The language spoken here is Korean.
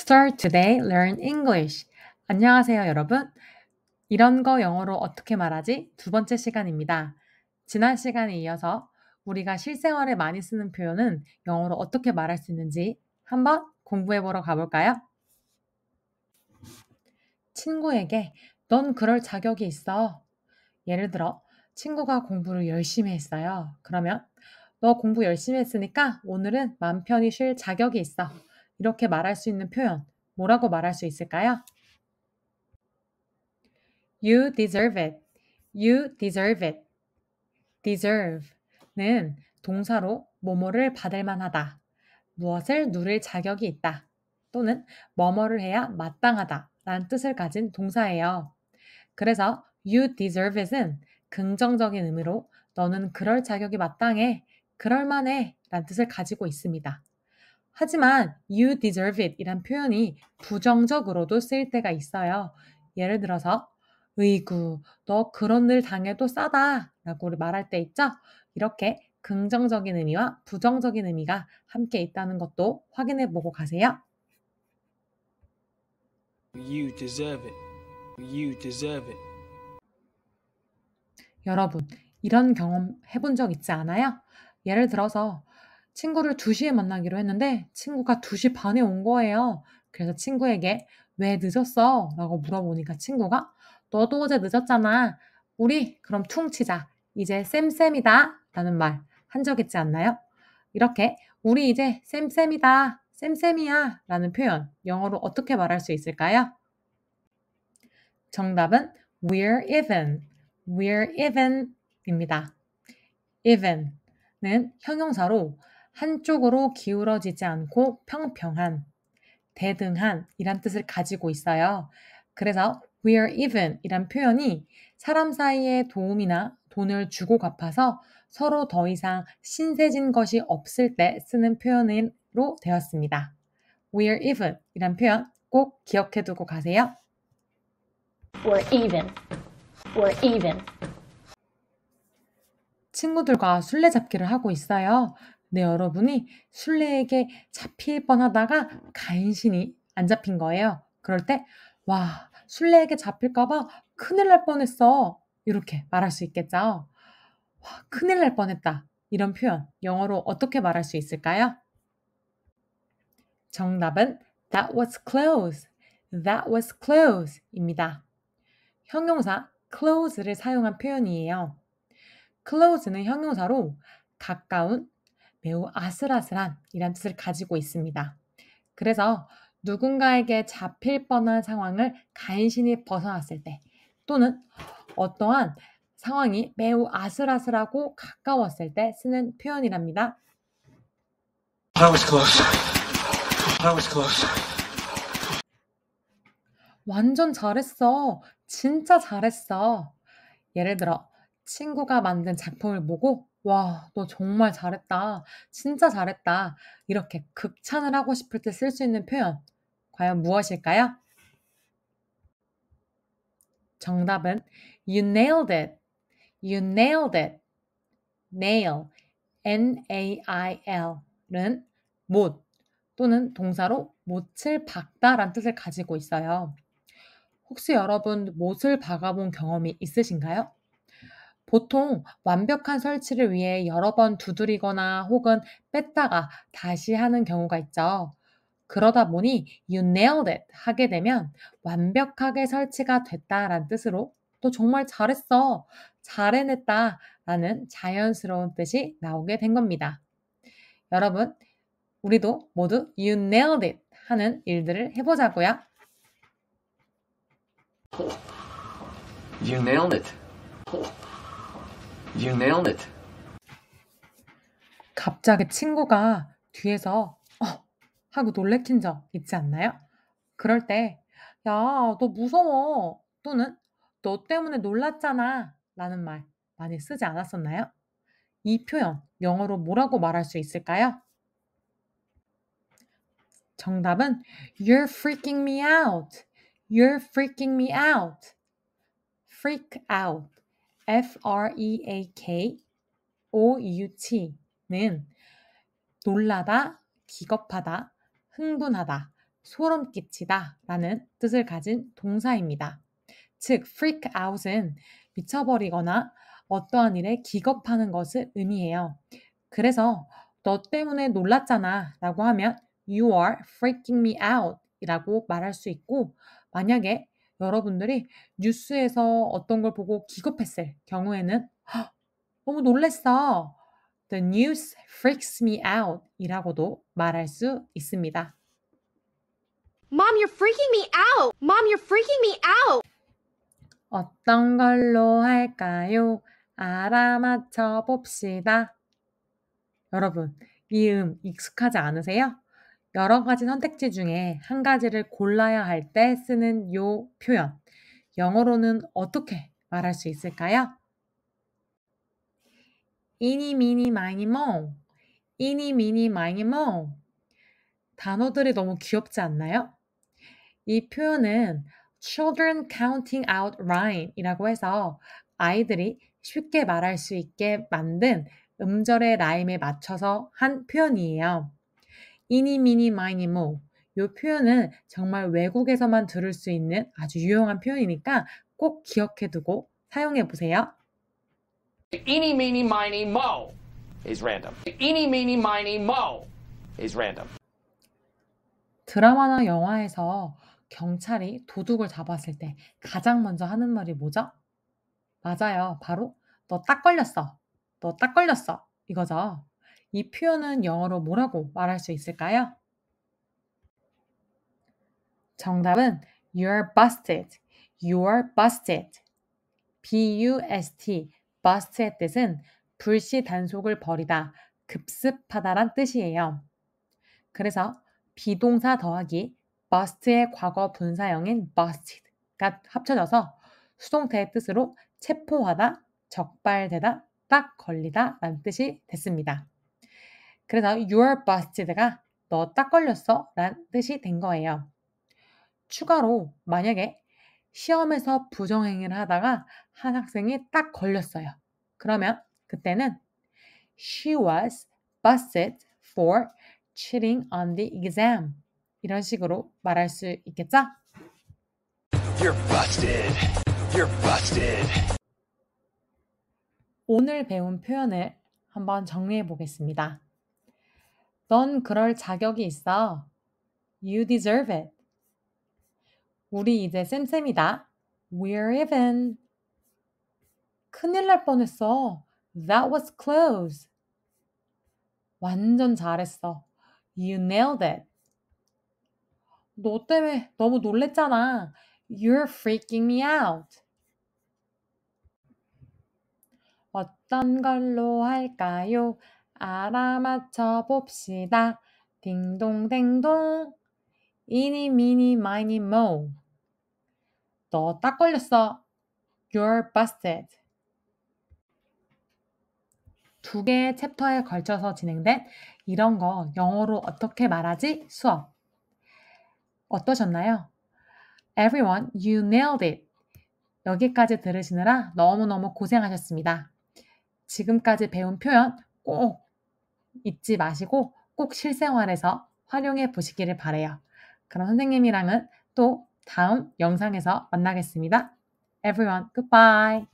Start today, learn English. 안녕하세요, 여러분. 이런 거 영어로 어떻게 말하지? 두 번째 시간입니다. 지난 시간에 이어서 우리가 실생활에 많이 쓰는 표현은 영어로 어떻게 말할 수 있는지 한번 공부해 보러 가볼까요? 친구에게 넌 그럴 자격이 있어. 예를 들어, 친구가 공부를 열심히 했어요. 그러면 너 공부 열심히 했으니까 오늘은 맘 편히 쉴 자격이 있어. 이렇게 말할 수 있는 표현, 뭐라고 말할 수 있을까요? You deserve it. You deserve it. deserve는 동사로 뭐뭐를 받을 만하다. 무엇을 누릴 자격이 있다. 또는 뭐뭐를 해야 마땅하다. 라는 뜻을 가진 동사예요. 그래서 you deserve it은 긍정적인 의미로 너는 그럴 자격이 마땅해. 그럴만해. 라는 뜻을 가지고 있습니다. 하지만 you deserve it 이란 표현이 부정적으로도 쓰일 때가 있어요. 예를 들어서 의구, 너 그런 일 당해도 싸다 라고 말할 때 있죠? 이렇게 긍정적인 의미와 부정적인 의미가 함께 있다는 것도 확인해 보고 가세요. You deserve it. You deserve it. 여러분, 이런 경험 해본 적 있지 않아요? 예를 들어서 친구를 2시에 만나기로 했는데 친구가 2시 반에 온 거예요. 그래서 친구에게 왜 늦었어? 라고 물어보니까 친구가 너도 어제 늦었잖아. 우리 그럼 퉁 치자. 이제 쌤쌤이다. 라는 말 한 적 있지 않나요? 이렇게 우리 이제 쌤쌤이다. 쌤쌤이야. 라는 표현 영어로 어떻게 말할 수 있을까요? 정답은 we're even. we're even 입니다. even은 형용사로 한쪽으로 기울어지지 않고 평평한, 대등한 이란 뜻을 가지고 있어요. 그래서 we are even 이란 표현이 사람 사이에 도움이나 돈을 주고 갚아서 서로 더 이상 신세진 것이 없을 때 쓰는 표현으로 되었습니다. we are even 이란 표현 꼭 기억해 두고 가세요. we're even. we're even. 친구들과 술래잡기를 하고 있어요. 네, 여러분이 술래에게 잡힐 뻔하다가 간신히 안 잡힌 거예요. 그럴 때, 와, 술래에게 잡힐까봐 큰일 날 뻔했어. 이렇게 말할 수 있겠죠? 와, 큰일 날 뻔했다. 이런 표현, 영어로 어떻게 말할 수 있을까요? 정답은 That was close. That was close. 입니다. 형용사 close를 사용한 표현이에요. close는 형용사로 가까운 매우 아슬아슬한이란 뜻을 가지고 있습니다. 그래서 누군가에게 잡힐 뻔한 상황을 간신히 벗어났을 때 또는 어떠한 상황이 매우 아슬아슬하고 가까웠을 때 쓰는 표현이랍니다. 완전 잘했어. 진짜 잘했어. 예를 들어 친구가 만든 작품을 보고 와, 너 정말 잘했다. 진짜 잘했다. 이렇게 극찬을 하고 싶을 때 쓸 수 있는 표현. 과연 무엇일까요? 정답은 You nailed it. You nailed it. nail, n-a-i-l은 못 또는 동사로 못을 박다란 뜻을 가지고 있어요. 혹시 여러분 못을 박아본 경험이 있으신가요? 보통 완벽한 설치를 위해 여러 번 두드리거나 혹은 뺐다가 다시 하는 경우가 있죠. 그러다 보니 you nailed it 하게 되면 완벽하게 설치가 됐다라는 뜻으로 또 정말 잘했어, 잘 해냈다 라는 자연스러운 뜻이 나오게 된 겁니다. 여러분, 우리도 모두 you nailed it 하는 일들을 해보자고요. You nailed it. You nailed it. 갑자기 친구가 뒤에서 어! 하고 놀래킨 적 있지 않나요? 그럴 때, 야, 너 무서워. 또는 너 때문에 놀랐잖아. 라는 말 많이 쓰지 않았었나요? 이 표현 영어로 뭐라고 말할 수 있을까요? 정답은 You're freaking me out. You're freaking me out. freak out. F-R-E-A-K O-U-T는 놀라다, 기겁하다, 흥분하다, 소름 끼치다 라는 뜻을 가진 동사입니다. 즉, freak out은 미쳐버리거나 어떠한 일에 기겁하는 것을 의미해요. 그래서 너 때문에 놀랐잖아 라고 하면 you are freaking me out 이라고 말할 수 있고 만약에 여러분들이 뉴스에서 어떤 걸 보고 기겁했을 경우에는 너무 놀랬어. The news freaks me out 이라고도 말할 수 있습니다. Mom, you're freaking me out. Mom, you're freaking me out. 어떤 걸로 할까요? 알아맞혀 봅시다. 여러분, 이 음 익숙하지 않으세요? 여러 가지 선택지 중에 한 가지를 골라야 할 때 쓰는 요 표현. 영어로는 어떻게 말할 수 있을까요? 이니 미니 마니 모 이니 미니 마니 모 단어들이 너무 귀엽지 않나요? 이 표현은 children counting out rhyme이라고 해서 아이들이 쉽게 말할 수 있게 만든 음절의 라임에 맞춰서 한 표현이에요. 이니 미니 마이니 모. 뭐. 이 표현은 정말 외국에서만 들을 수 있는 아주 유용한 표현이니까 꼭 기억해 두고 사용해 보세요. Eeny, m e e n i s random. Eeny, m e e n is random. 드라마나 영화에서 경찰이 도둑을 잡았을 때 가장 먼저 하는 말이 뭐죠? 맞아요. 바로 너 딱 걸렸어. 너 딱 걸렸어. 이거죠. 이 표현은 영어로 뭐라고 말할 수 있을까요? 정답은 You're busted. You're busted. B-U-S-T. bust의 뜻은 불시 단속을 벌이다, 급습하다란 뜻이에요. 그래서 비동사 더하기 bust의 과거 분사형인 busted가 합쳐져서 수동태의 뜻으로 체포하다, 적발되다, 딱 걸리다 라는 뜻이 됐습니다. 그래서 your busted가 너 딱 걸렸어 라는 뜻이 된 거예요. 추가로 만약에 시험에서 부정행위를 하다가 한 학생이 딱 걸렸어요. 그러면 그때는 she was busted for cheating on the exam 이런 식으로 말할 수 있겠죠? You're busted. You're busted. 오늘 배운 표현을 한번 정리해 보겠습니다. 넌 그럴 자격이 있어. You deserve it. 우리 이제 쌤쌤이다. We're even. 큰일 날 뻔했어. That was close. 완전 잘했어. You nailed it. 너 때문에 너무 놀랬잖아. You're freaking me out. 어떤 걸로 할까요? 알아맞혀 봅시다. 딩동댕동. 이니 미니 마이니 모. 너 딱 걸렸어. You're busted. 두 개의 챕터에 걸쳐서 진행된 이런 거 영어로 어떻게 말하지 수업. 어떠셨나요? Everyone, you nailed it. 여기까지 들으시느라 너무너무 고생하셨습니다. 지금까지 배운 표현 꼭 잊지 마시고 꼭 실생활에서 활용해 보시기를 바래요. 그럼 선생님이랑은 또 다음 영상에서 만나겠습니다. Everyone, goodbye.